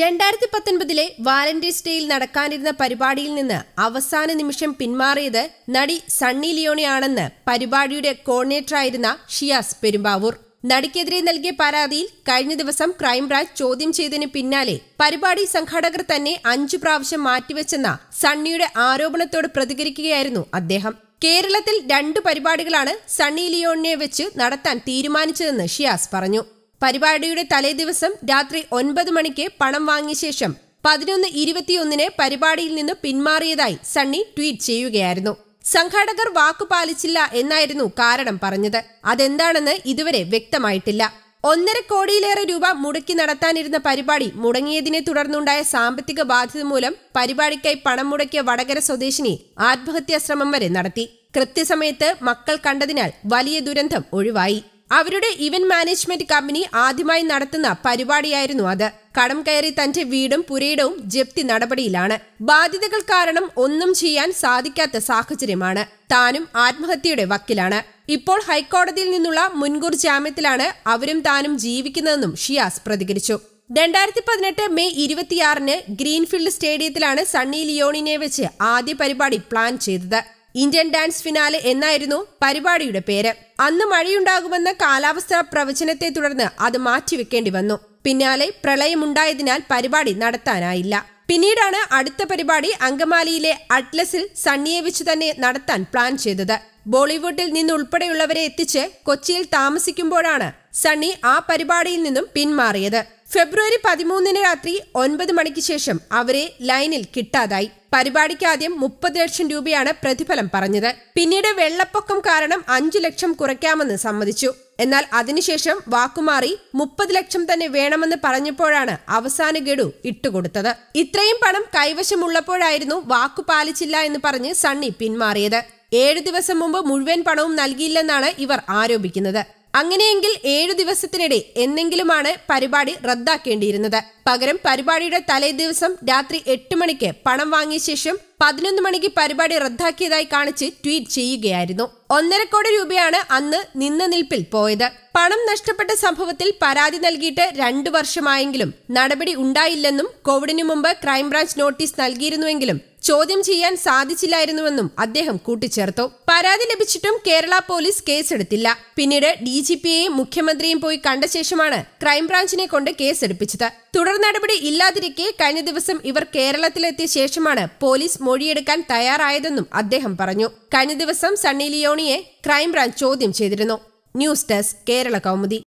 രണ്ടായിരത്തി പത്തൊൻപതിലെ വാലന്റീൻസ് ഡേയിൽ നടക്കാനിരുന്ന പരിപാടിയിൽ നിന്ന് അവസാന നിമിഷം പിന്മാറിയത് നടി സണ്ണി ലിയോണിയാണെന്ന് പരിപാടിയുടെ കോർഡിനേറ്ററായിരുന്ന ഷിയാസ് പെരുമ്പാവൂർ നടിക്കെതിരെ നൽകിയ പരാതിയിൽ കഴിഞ്ഞ ദിവസം ക്രൈംബ്രാഞ്ച് ചോദ്യം ചെയ്തതിന് പിന്നാലെ പരിപാടി സംഘാടകർ തന്നെ അഞ്ചു പ്രാവശ്യം മാറ്റിവെച്ചെന്ന സണ്ണിയുടെ ആരോപണത്തോട് പ്രതികരിക്കുകയായിരുന്നു അദ്ദേഹം കേരളത്തിൽ രണ്ട് പരിപാടികളാണ് സണ്ണി ലിയോണിനെ വെച്ച് നടത്താൻ തീരുമാനിച്ചതെന്ന് ഷിയാസ് പറഞ്ഞു പരിപാടിയുടെ തലേദിവസം രാത്രി ഒൻപത് മണിക്ക് പണം വാങ്ങിയ ശേഷം പതിനൊന്ന് ഇരുപത്തിയൊന്നിന് പരിപാടിയിൽ നിന്ന് പിന്മാറിയതായി സണ്ണി ട്വീറ്റ് ചെയ്യുകയായിരുന്നു സംഘാടകർ വാക്കു പാലിച്ചില്ല എന്നായിരുന്നു കാരണം പറഞ്ഞത് അതെന്താണെന്ന് ഇതുവരെ വ്യക്തമായിട്ടില്ല ഒന്നര കോടിയിലേറെ രൂപ മുടക്കി നടത്താനിരുന്ന പരിപാടി മുടങ്ങിയതിനെ തുടർന്നുണ്ടായ സാമ്പത്തിക ബാധ്യത മൂലം പരിപാടിക്കായി പണം മുടക്കിയ വടകര സ്വദേശിനി ആത്മഹത്യാശ്രമം വരെ നടത്തി കൃത്യസമയത്ത് മക്കൾ കണ്ടതിനാൽ വലിയ ദുരന്തം ഒഴിവായി അവരുടെ ഇവന്റ് മാനേജ്മെന്റ് കമ്പനി ആദ്യമായി നടത്തുന്ന പരിപാടിയായിരുന്നു അത് കടം കയറി തന്റെ വീടും പുരയിടവും ജപ്തി നടപടിയിലാണ് ബാധ്യതകൾ കാരണം ഒന്നും ചെയ്യാൻ സാധിക്കാത്ത സാഹചര്യമാണ് താനും ആത്മഹത്യയുടെ വക്കിലാണ് ഇപ്പോൾ ഹൈക്കോടതിയിൽ നിന്നുള്ള മുൻകൂർ ജാമ്യത്തിലാണ് അവരും താനും ജീവിക്കുന്നതെന്നും ഷിയാസ് പ്രതികരിച്ചു രണ്ടായിരത്തി പതിനെട്ട് മെയ് ഇരുപത്തിയാറിന് ഗ്രീൻഫീൽഡ് സ്റ്റേഡിയത്തിലാണ് സണ്ണി ലിയോണിനെ വെച്ച് ആദ്യ പരിപാടി പ്ലാൻ ചെയ്തത് ഇന്ത്യൻ ഡാൻസ് ഫിനാലെ എന്നായിരുന്നു പരിപാടിയുടെ പേര് അന്ന് മഴയുണ്ടാകുമെന്ന കാലാവസ്ഥാ പ്രവചനത്തെ തുടർന്ന് അത് മാറ്റിവെക്കേണ്ടി വന്നു പിന്നാലെ പ്രളയമുണ്ടായതിനാൽ പരിപാടി നടത്താനായില്ല പിന്നീടാണ് അടുത്ത പരിപാടി അങ്കമാലിയിലെ അറ്റ്ലസിൽ സണ്ണിയെ വെച്ച് തന്നെ നടത്താൻ പ്ലാൻ ചെയ്തത് ബോളിവുഡിൽ നിന്നുൾപ്പെടെയുള്ളവരെ എത്തിച്ച് കൊച്ചിയിൽ താമസിക്കുമ്പോഴാണ് സണ്ണി ആ പരിപാടിയിൽ നിന്നും പിന്മാറിയത് ഫെബ്രുവരി പതിമൂന്നിന് രാത്രി ഒൻപത് മണിക്ക് ശേഷം അവരെ ലൈനിൽ കിട്ടാതായി പരിപാടിക്ക് ആദ്യം മുപ്പത് ലക്ഷം രൂപയാണ് പ്രതിഫലം പറഞ്ഞത് പിന്നീട് വെള്ളപ്പൊക്കം കാരണം അഞ്ചു ലക്ഷം കുറയ്ക്കാമെന്ന് സമ്മതിച്ചു എന്നാൽ അതിനുശേഷം വാക്കുമാറി മുപ്പത് ലക്ഷം തന്നെ വേണമെന്ന് പറഞ്ഞപ്പോഴാണ് അവസാന ഗഡു ഇട്ടുകൊടുത്തത് ഇത്രയും പണം കൈവശമുള്ളപ്പോഴായിരുന്നു വാക്കു പാലിച്ചില്ല എന്ന് പറഞ്ഞ് സണ്ണി പിന്മാറിയത് ഏഴു ദിവസം മുമ്പ് മുഴുവൻ പണവും നൽകിയില്ലെന്നാണ് ഇവർ ആരോപിക്കുന്നത് അങ്ങനെയെങ്കിൽ ഏഴു ദിവസത്തിനിടെ എന്നെങ്കിലുമാണ് പരിപാടി റദ്ദാക്കേണ്ടിയിരുന്നത് പകരം പരിപാടിയുടെ തലേ ദിവസം രാത്രി എട്ട് മണിക്ക് പണം വാങ്ങിയ ശേഷം പതിനൊന്ന് മണിക്ക് പരിപാടി റദ്ദാക്കിയതായി കാണിച്ച് ട്വീറ്റ് ചെയ്യുകയായിരുന്നു ഒന്നര കോടി രൂപയാണ് അന്ന് നിന്ന നിൽപ്പിൽ പോയത് പണം നഷ്ടപ്പെട്ട സംഭവത്തിൽ പരാതി നൽകിയിട്ട് രണ്ടു വർഷമായെങ്കിലും നടപടി ഉണ്ടായില്ലെന്നും കോവിഡിനു മുമ്പ് ക്രൈംബ്രാഞ്ച് നോട്ടീസ് നൽകിയിരുന്നുവെങ്കിലും ചോദ്യം ചെയ്യാൻ സാധിച്ചില്ലായിരുന്നുവെന്നും അദ്ദേഹം കൂട്ടിച്ചേർത്തു പരാതി ലഭിച്ചിട്ടും കേരള പോലീസ് കേസെടുത്തില്ല പിന്നീട് ഡി ജി പിയെയും മുഖ്യമന്ത്രിയും പോയി കണ്ട ശേഷമാണ് ക്രൈംബ്രാഞ്ചിനെ കൊണ്ട് കേസെടുപ്പിച്ചത് തുടർ നടപടി ഇല്ലാതിരിക്കെ കഴിഞ്ഞ ദിവസം ഇവർ കേരളത്തിലെത്തിയ ശേഷമാണ് പോലീസ് മൊഴിയെടുക്കാൻ തയ്യാറായതെന്നും അദ്ദേഹം പറഞ്ഞു കഴിഞ്ഞ ദിവസം സണ്ണി ലിയോണിയെ ക്രൈംബ്രാഞ്ച് ചോദ്യം ചെയ്തിരുന്നു ന്യൂസ് ഡെസ്ക് കേരള കൗമുദി